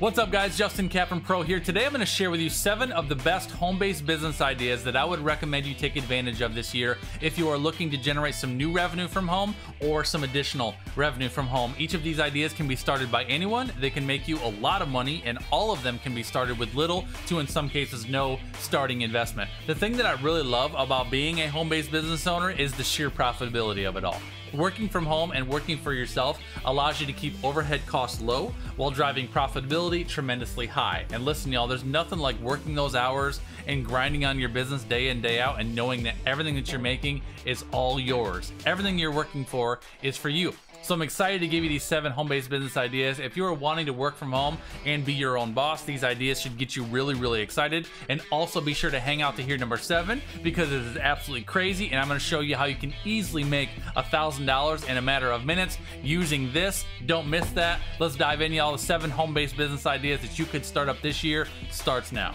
What's up guys, Justin Capron Pro here. Today I'm going to share with you seven of the best home-based business ideas that I would recommend you take advantage of this year if you are looking to generate some new revenue from home or some additional revenue from home. Each of these ideas can be started by anyone. They can make you a lot of money and all of them can be started with little to in some cases no starting investment. The thing that I really love about being a home-based business owner is the sheer profitability of it all working from home and working for yourself allows you to keep overhead costs low while driving profitability tremendously high. And listen, y'all, there's nothing like working those hours and grinding on your business day in, day out, and knowing that everything that you're making is all yours. Everything you're working for is for you. So I'm excited to give you these seven home-based business ideas. If you are wanting to work from home and be your own boss, these ideas should get you really, really excited. And also be sure to hang out to hear number seven because it is absolutely crazy. And I'm gonna show you how you can easily make a $1,000 in a matter of minutes using this. Don't miss that. Let's dive in, y'all. The seven home-based business ideas that you could start up this year starts now.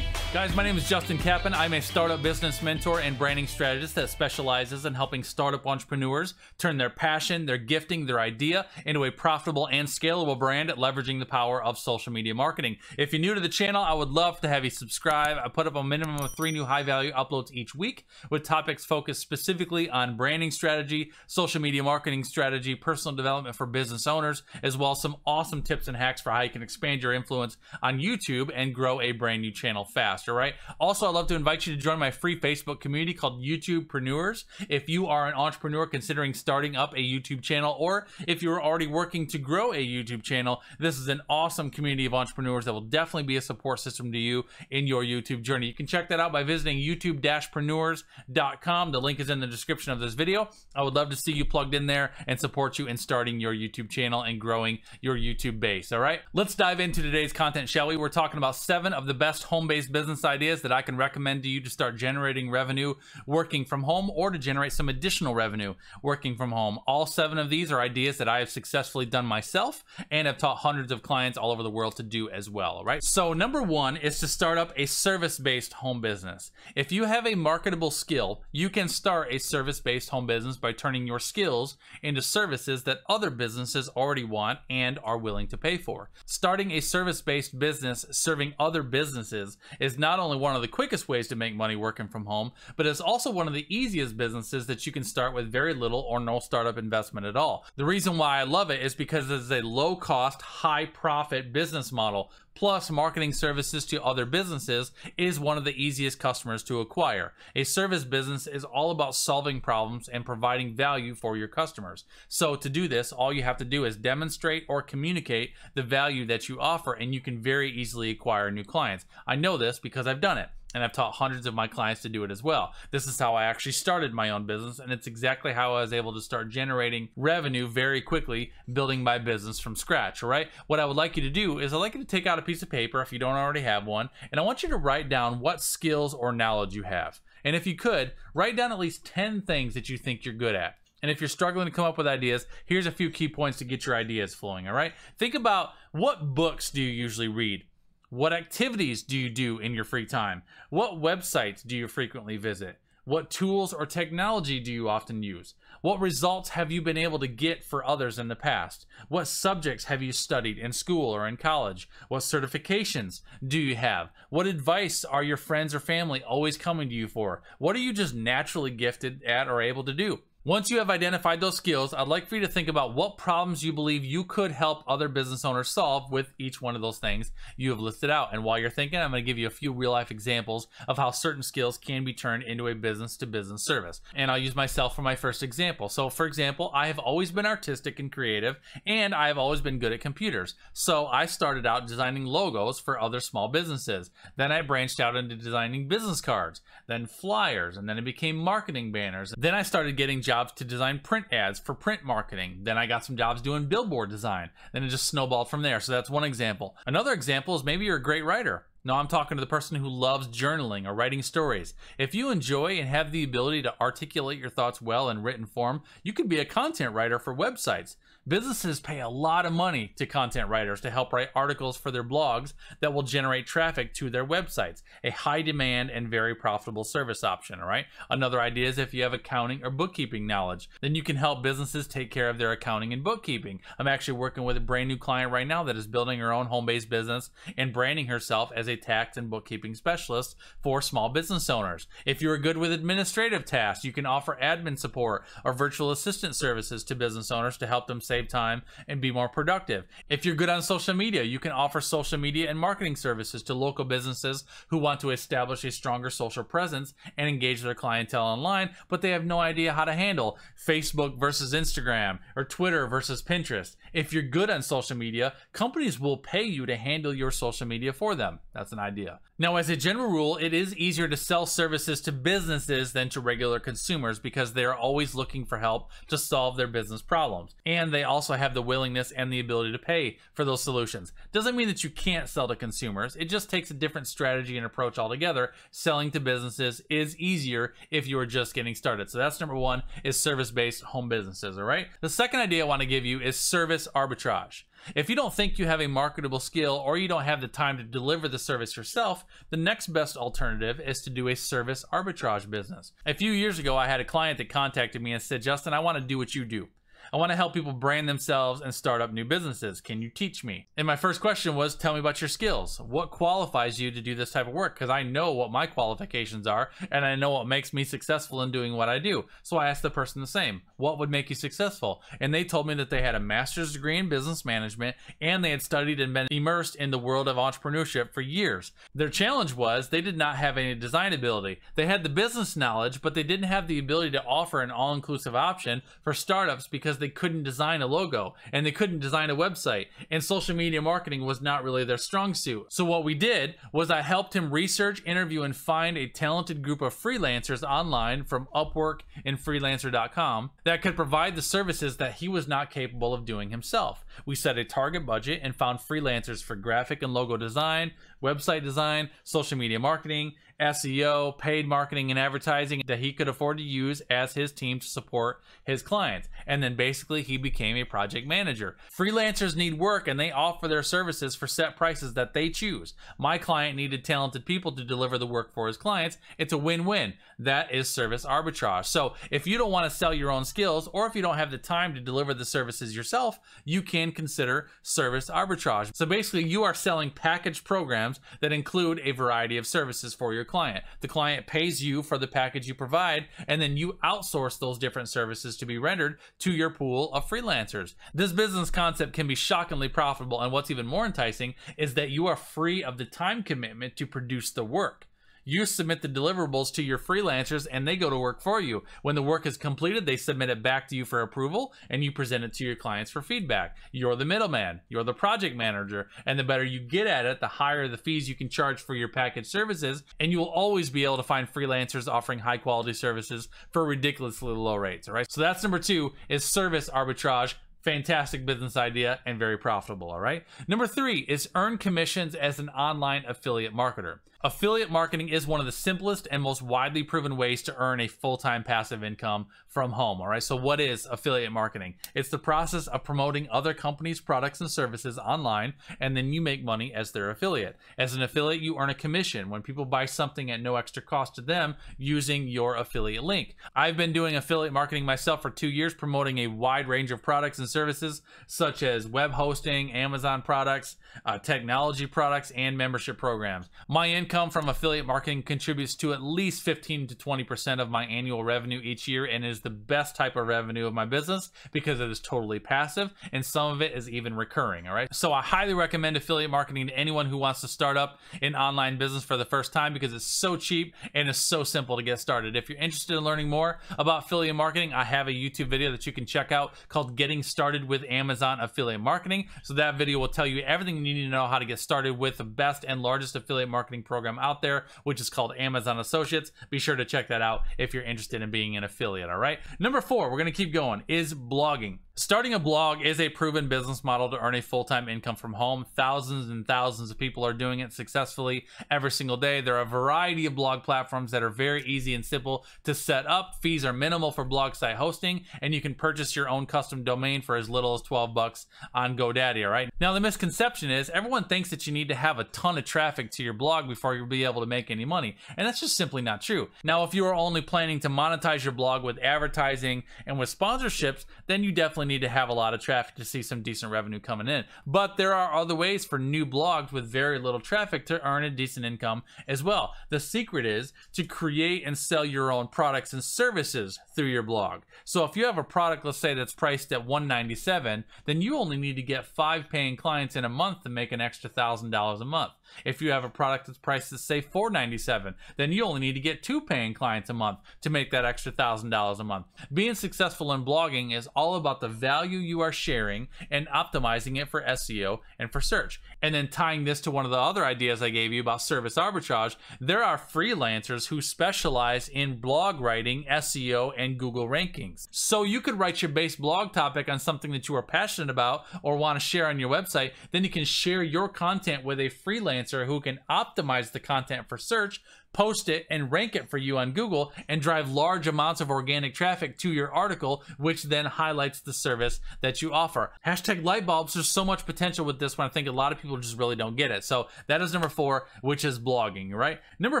Guys, my name is Justin Kappen. I'm a startup business mentor and branding strategist that specializes in helping startup entrepreneurs turn their passion, their gifting, their idea into a profitable and scalable brand, leveraging the power of social media marketing. If you're new to the channel, I would love to have you subscribe. I put up a minimum of three new high value uploads each week with topics focused specifically on branding strategy, social media marketing strategy, personal development for business owners, as well as some awesome tips and hacks for how you can expand your influence on YouTube and grow a brand new channel faster right? Also, I'd love to invite you to join my free Facebook community called YouTubepreneurs. If you are an entrepreneur considering starting up a YouTube channel, or if you're already working to grow a YouTube channel, this is an awesome community of entrepreneurs that will definitely be a support system to you in your YouTube journey. You can check that out by visiting youtube-preneurs.com. The link is in the description of this video. I would love to see you plugged in there and support you in starting your YouTube channel and growing your YouTube base. All right, let's dive into today's content, shall we? We're talking about seven of the best home-based businesses business ideas that I can recommend to you to start generating revenue working from home or to generate some additional revenue working from home. All seven of these are ideas that I have successfully done myself and have taught hundreds of clients all over the world to do as well, right? So number one is to start up a service-based home business. If you have a marketable skill, you can start a service-based home business by turning your skills into services that other businesses already want and are willing to pay for. Starting a service-based business serving other businesses is not only one of the quickest ways to make money working from home, but it's also one of the easiest businesses that you can start with very little or no startup investment at all. The reason why I love it is because it's a low cost, high profit business model plus marketing services to other businesses is one of the easiest customers to acquire. A service business is all about solving problems and providing value for your customers. So to do this, all you have to do is demonstrate or communicate the value that you offer and you can very easily acquire new clients. I know this because I've done it and I've taught hundreds of my clients to do it as well. This is how I actually started my own business, and it's exactly how I was able to start generating revenue very quickly, building my business from scratch, all right? What I would like you to do is I'd like you to take out a piece of paper if you don't already have one, and I want you to write down what skills or knowledge you have. And if you could, write down at least 10 things that you think you're good at. And if you're struggling to come up with ideas, here's a few key points to get your ideas flowing, all right? Think about what books do you usually read? What activities do you do in your free time? What websites do you frequently visit? What tools or technology do you often use? What results have you been able to get for others in the past? What subjects have you studied in school or in college? What certifications do you have? What advice are your friends or family always coming to you for? What are you just naturally gifted at or able to do? Once you have identified those skills, I'd like for you to think about what problems you believe you could help other business owners solve with each one of those things you have listed out. And while you're thinking, I'm going to give you a few real life examples of how certain skills can be turned into a business to business service. And I'll use myself for my first example. So, for example, I have always been artistic and creative, and I have always been good at computers. So, I started out designing logos for other small businesses. Then I branched out into designing business cards, then flyers, and then it became marketing banners. Then I started getting jobs to design print ads for print marketing. Then I got some jobs doing billboard design. Then it just snowballed from there. So that's one example. Another example is maybe you're a great writer. No, I'm talking to the person who loves journaling or writing stories. If you enjoy and have the ability to articulate your thoughts well in written form, you could be a content writer for websites. Businesses pay a lot of money to content writers to help write articles for their blogs that will generate traffic to their websites, a high demand and very profitable service option, all right? Another idea is if you have accounting or bookkeeping knowledge, then you can help businesses take care of their accounting and bookkeeping. I'm actually working with a brand new client right now that is building her own home based business and branding herself as a tax and bookkeeping specialist for small business owners. If you're good with administrative tasks, you can offer admin support or virtual assistant services to business owners to help them save time and be more productive. If you're good on social media, you can offer social media and marketing services to local businesses who want to establish a stronger social presence and engage their clientele online, but they have no idea how to handle Facebook versus Instagram or Twitter versus Pinterest. If you're good on social media, companies will pay you to handle your social media for them. That's an idea. Now, as a general rule, it is easier to sell services to businesses than to regular consumers because they are always looking for help to solve their business problems. And they they also have the willingness and the ability to pay for those solutions. Doesn't mean that you can't sell to consumers. It just takes a different strategy and approach altogether. Selling to businesses is easier if you are just getting started. So that's number one is service-based home businesses, all right? The second idea I wanna give you is service arbitrage. If you don't think you have a marketable skill or you don't have the time to deliver the service yourself, the next best alternative is to do a service arbitrage business. A few years ago, I had a client that contacted me and said, Justin, I want to do what you do. I want to help people brand themselves and start up new businesses. Can you teach me? And my first question was tell me about your skills. What qualifies you to do this type of work? Because I know what my qualifications are and I know what makes me successful in doing what I do. So I asked the person the same what would make you successful? And they told me that they had a master's degree in business management and they had studied and been immersed in the world of entrepreneurship for years. Their challenge was they did not have any design ability. They had the business knowledge, but they didn't have the ability to offer an all inclusive option for startups because because they couldn't design a logo and they couldn't design a website and social media marketing was not really their strong suit. So what we did was I helped him research, interview, and find a talented group of freelancers online from Upwork and freelancer.com that could provide the services that he was not capable of doing himself. We set a target budget and found freelancers for graphic and logo design, website design, social media marketing, SEO, paid marketing, and advertising that he could afford to use as his team to support his clients. And then basically, he became a project manager. Freelancers need work and they offer their services for set prices that they choose. My client needed talented people to deliver the work for his clients. It's a win win. That is service arbitrage. So if you don't want to sell your own skills or if you don't have the time to deliver the services yourself, you can consider service arbitrage. So basically, you are selling package programs that include a variety of services for your client. The client pays you for the package you provide, and then you outsource those different services to be rendered to your pool of freelancers. This business concept can be shockingly profitable, and what's even more enticing is that you are free of the time commitment to produce the work you submit the deliverables to your freelancers and they go to work for you. When the work is completed, they submit it back to you for approval and you present it to your clients for feedback. You're the middleman, you're the project manager, and the better you get at it, the higher the fees you can charge for your package services, and you will always be able to find freelancers offering high quality services for ridiculously low rates, all right? So that's number 2 is service arbitrage fantastic business idea and very profitable, all right? Number three is earn commissions as an online affiliate marketer. Affiliate marketing is one of the simplest and most widely proven ways to earn a full time passive income from home. All right, so what is affiliate marketing? It's the process of promoting other companies' products and services online, and then you make money as their affiliate. As an affiliate, you earn a commission when people buy something at no extra cost to them using your affiliate link. I've been doing affiliate marketing myself for two years, promoting a wide range of products and services such as web hosting, Amazon products, uh, technology products, and membership programs. My income income from affiliate marketing contributes to at least 15 to 20% of my annual revenue each year and is the best type of revenue of my business because it is totally passive and some of it is even recurring. All right. So I highly recommend affiliate marketing to anyone who wants to start up an online business for the first time because it's so cheap and it's so simple to get started. If you're interested in learning more about affiliate marketing, I have a YouTube video that you can check out called Getting Started with Amazon Affiliate Marketing. So that video will tell you everything you need to know how to get started with the best and largest affiliate marketing program program out there, which is called Amazon Associates. Be sure to check that out if you're interested in being an affiliate. All right. Number four, we're going to keep going is blogging. Starting a blog is a proven business model to earn a full-time income from home. Thousands and thousands of people are doing it successfully every single day. There are a variety of blog platforms that are very easy and simple to set up. Fees are minimal for blog site hosting, and you can purchase your own custom domain for as little as 12 bucks on GoDaddy, all right? Now, the misconception is everyone thinks that you need to have a ton of traffic to your blog before you'll be able to make any money, and that's just simply not true. Now, if you are only planning to monetize your blog with advertising and with sponsorships, then you definitely need to have a lot of traffic to see some decent revenue coming in. But there are other ways for new blogs with very little traffic to earn a decent income as well. The secret is to create and sell your own products and services through your blog. So if you have a product, let's say that's priced at 197, then you only need to get five paying clients in a month to make an extra thousand dollars a month. If you have a product that's priced at say 497, then you only need to get two paying clients a month to make that extra thousand dollars a month. Being successful in blogging is all about the value you are sharing and optimizing it for SEO and for search. And then tying this to one of the other ideas I gave you about service arbitrage, there are freelancers who specialize in blog writing, SEO, and Google rankings. So you could write your base blog topic on something that you are passionate about or want to share on your website. Then you can share your content with a freelancer who can optimize the content for search post it, and rank it for you on Google and drive large amounts of organic traffic to your article, which then highlights the service that you offer. Hashtag light bulbs, there's so much potential with this one. I think a lot of people just really don't get it. So that is number four, which is blogging, right? Number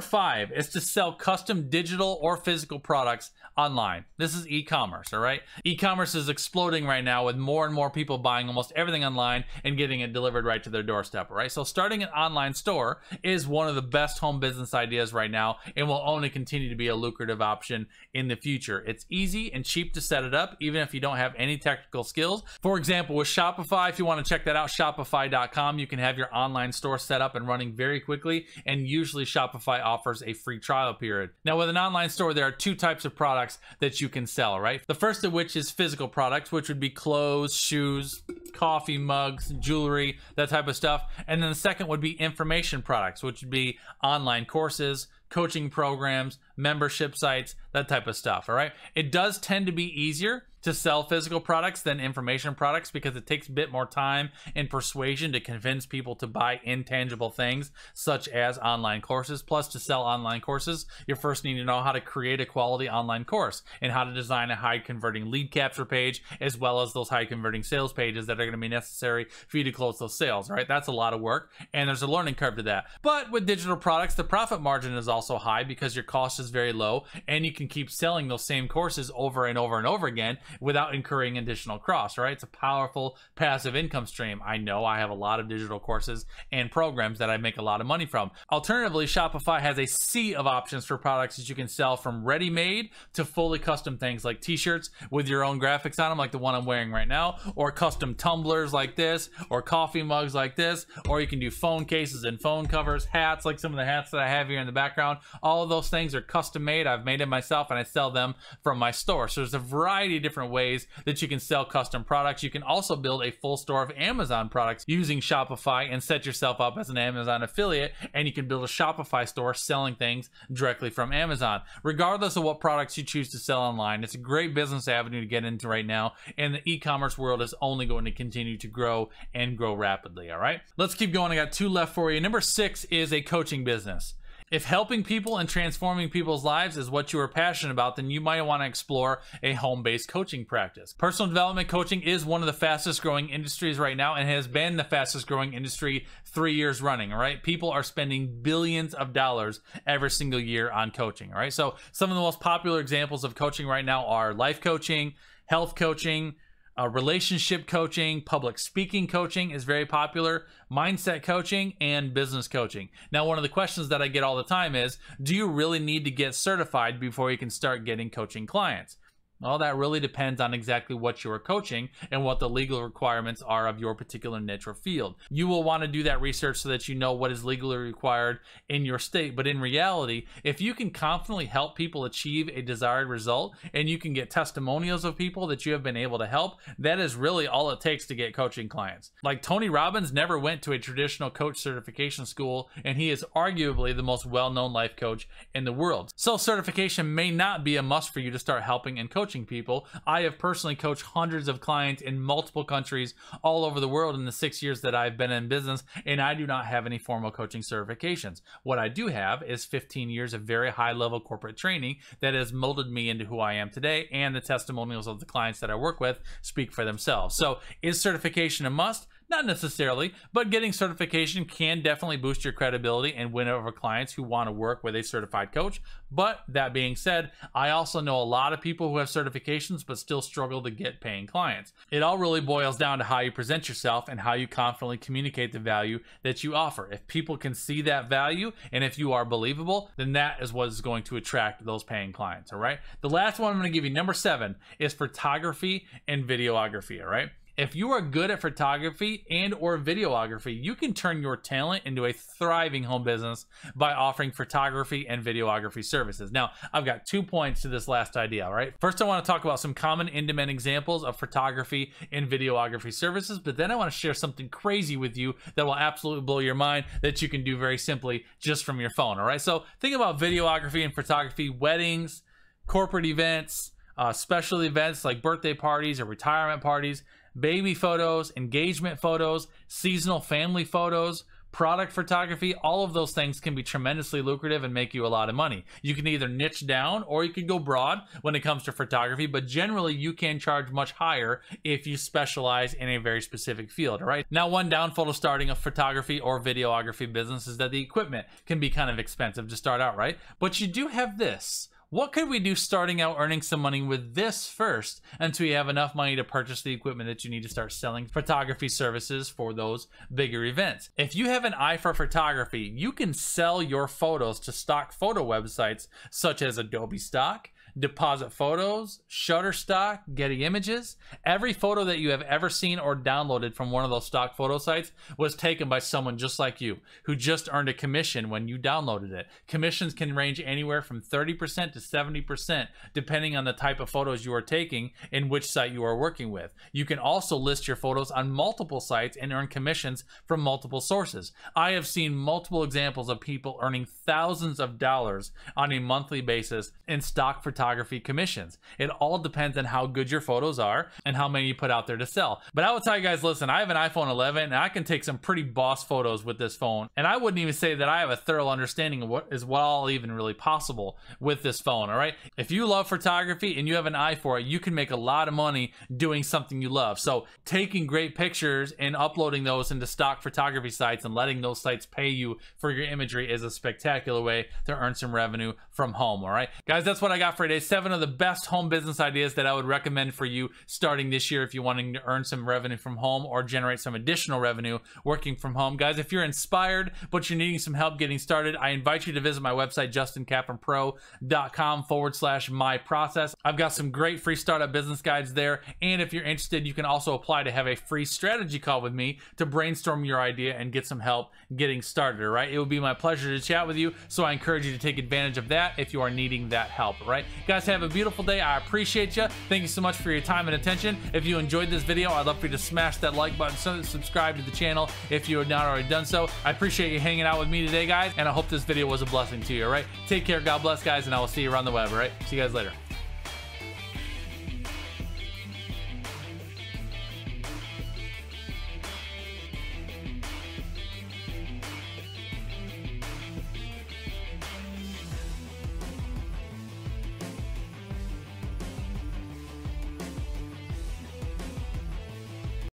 five is to sell custom digital or physical products online. This is e-commerce, all right? E-commerce is exploding right now with more and more people buying almost everything online and getting it delivered right to their doorstep, right? So starting an online store is one of the best home business ideas right now and will only continue to be a lucrative option in the future. It's easy and cheap to set it up, even if you don't have any technical skills. For example, with Shopify, if you want to check that out, Shopify.com, you can have your online store set up and running very quickly. And usually Shopify offers a free trial period. Now, with an online store, there are two types of products that you can sell, right? The first of which is physical products, which would be clothes, shoes, coffee mugs, jewelry, that type of stuff. And then the second would be information products, which would be online courses, coaching programs, membership sites, that type of stuff. All right. It does tend to be easier to sell physical products than information products because it takes a bit more time and persuasion to convince people to buy intangible things such as online courses. Plus, to sell online courses, you first need to know how to create a quality online course and how to design a high converting lead capture page as well as those high converting sales pages that are going to be necessary for you to close those sales, right? That's a lot of work and there's a learning curve to that. But with digital products, the profit margin is also high because your cost is very low and you can keep selling those same courses over and over and over again without incurring additional costs, right? It's a powerful passive income stream. I know I have a lot of digital courses and programs that I make a lot of money from. Alternatively, Shopify has a sea of options for products that you can sell from ready made to fully custom things like t shirts with your own graphics on them, like the one I'm wearing right now, or custom tumblers like this, or coffee mugs like this, or you can do phone cases and phone covers, hats, like some of the hats that I have here in the background. All of those things are custom made. I've made it myself and I sell them from my store. So there's a variety of different different ways that you can sell custom products. You can also build a full store of Amazon products using Shopify and set yourself up as an Amazon affiliate. And you can build a Shopify store selling things directly from Amazon. Regardless of what products you choose to sell online, it's a great business avenue to get into right now. And the e commerce world is only going to continue to grow and grow rapidly. All right, let's keep going. I got two left for you. Number six is a coaching business. If helping people and transforming people's lives is what you are passionate about, then you might want to explore a home based coaching practice. Personal development coaching is one of the fastest growing industries right now and has been the fastest growing industry three years running, right? People are spending billions of dollars every single year on coaching, right? So, some of the most popular examples of coaching right now are life coaching, health coaching, uh, relationship coaching, public speaking coaching is very popular, mindset coaching, and business coaching. Now, one of the questions that I get all the time is Do you really need to get certified before you can start getting coaching clients? Well, that really depends on exactly what you are coaching and what the legal requirements are of your particular niche or field. You will want to do that research so that you know what is legally required in your state. But in reality, if you can confidently help people achieve a desired result and you can get testimonials of people that you have been able to help, that is really all it takes to get coaching clients. Like Tony Robbins never went to a traditional coach certification school, and he is arguably the most well known life coach in the world. So, certification may not be a must for you to start helping and coaching coaching people. I have personally coached hundreds of clients in multiple countries all over the world in the six years that I've been in business, and I do not have any formal coaching certifications. What I do have is 15 years of very high level corporate training that has molded me into who I am today, and the testimonials of the clients that I work with speak for themselves. So, is certification a must? Not necessarily, but getting certification can definitely boost your credibility and win over clients who want to work with a certified coach. But that being said, I also know a lot of people who have certifications but still struggle to get paying clients. It all really boils down to how you present yourself and how you confidently communicate the value that you offer. If people can see that value and if you are believable, then that is what is going to attract those paying clients, all right? The last one I'm going to give you, number seven, is photography and videography, all right? If you are good at photography and or videography, you can turn your talent into a thriving home business by offering photography and videography services. Now, I've got two points to this last idea, all right? First, I want to talk about some common in-demand examples of photography and videography services, but then I want to share something crazy with you that will absolutely blow your mind that you can do very simply just from your phone, all right? So think about videography and photography, weddings, corporate events, uh, special events like birthday parties or retirement parties, baby photos, engagement photos, seasonal family photos, product photography, all of those things can be tremendously lucrative and make you a lot of money. You can either niche down or you can go broad when it comes to photography, but generally you can charge much higher if you specialize in a very specific field, all right? Now, one downfall to starting a photography or videography business is that the equipment can be kind of expensive to start out, right? But you do have this what could we do starting out earning some money with this first until you have enough money to purchase the equipment that you need to start selling photography services for those bigger events? If you have an eye for photography, you can sell your photos to stock photo websites such as Adobe Stock, Deposit Photos, Shutterstock, Getty Images. Every photo that you have ever seen or downloaded from one of those stock photo sites was taken by someone just like you who just earned a commission when you downloaded it. Commissions can range anywhere from 30% to 70% depending on the type of photos you are taking and which site you are working with. You can also list your photos on multiple sites and earn commissions from multiple sources. I have seen multiple examples of people earning thousands of dollars on a monthly basis in stock photography photography commissions. It all depends on how good your photos are and how many you put out there to sell. But I will tell you guys, listen, I have an iPhone 11 and I can take some pretty boss photos with this phone. And I wouldn't even say that I have a thorough understanding of what is what all even really possible with this phone, all right? If you love photography and you have an eye for it, you can make a lot of money doing something you love. So taking great pictures and uploading those into stock photography sites and letting those sites pay you for your imagery is a spectacular way to earn some revenue from home, all right? Guys, that's what I got for today today seven of the best home business ideas that I would recommend for you starting this year if you're wanting to earn some revenue from home or generate some additional revenue working from home. Guys, if you're inspired but you're needing some help getting started, I invite you to visit my website, justincapronpro.com forward slash my process. I've got some great free startup business guides there. And if you're interested, you can also apply to have a free strategy call with me to brainstorm your idea and get some help getting started, all right? It would be my pleasure to chat with you. So I encourage you to take advantage of that if you are needing that help, right? guys have a beautiful day. I appreciate you. Thank you so much for your time and attention. If you enjoyed this video, I'd love for you to smash that like button, subscribe to the channel if you have not already done so. I appreciate you hanging out with me today, guys, and I hope this video was a blessing to you, all right? Take care. God bless, guys, and I will see you around the web, all right? See you guys later.